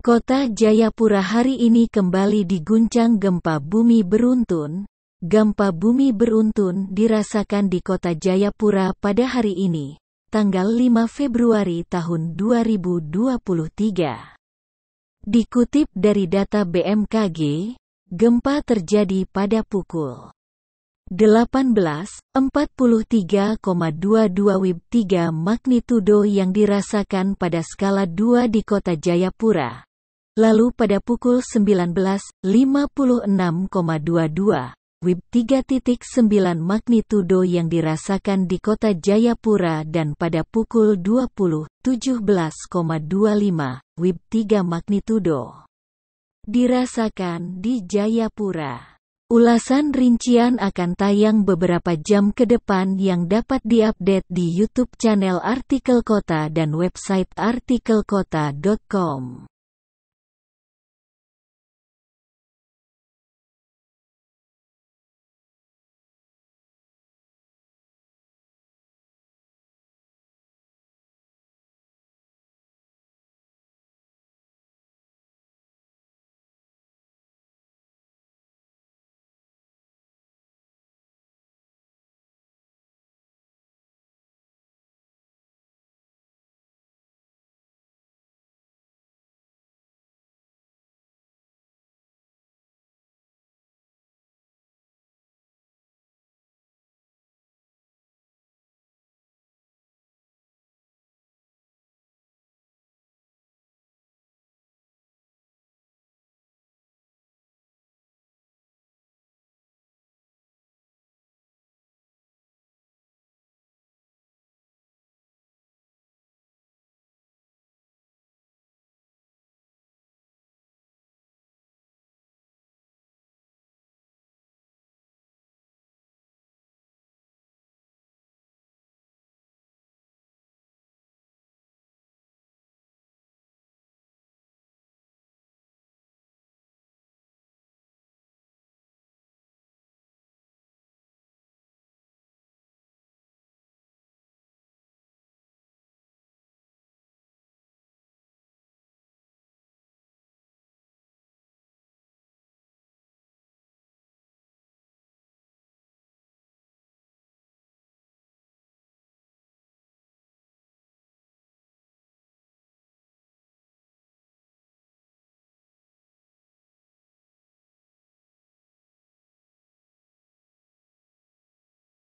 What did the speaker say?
Kota Jayapura hari ini kembali diguncang gempa bumi beruntun. Gempa bumi beruntun dirasakan di kota Jayapura pada hari ini, tanggal 5 Februari tahun 2023. Dikutip dari data BMKG, gempa terjadi pada pukul 18.43,22 WIB 3 magnitudo yang dirasakan pada skala 2 di kota Jayapura, Lalu pada pukul 19.56,22 WIB 3.9 magnitudo yang dirasakan di kota Jayapura dan pada pukul 20.17,25 WIB 3 magnitudo dirasakan di Jayapura. Ulasan rincian akan tayang beberapa jam ke depan yang dapat diupdate di YouTube channel Artikel Kota dan website artikelkota.com.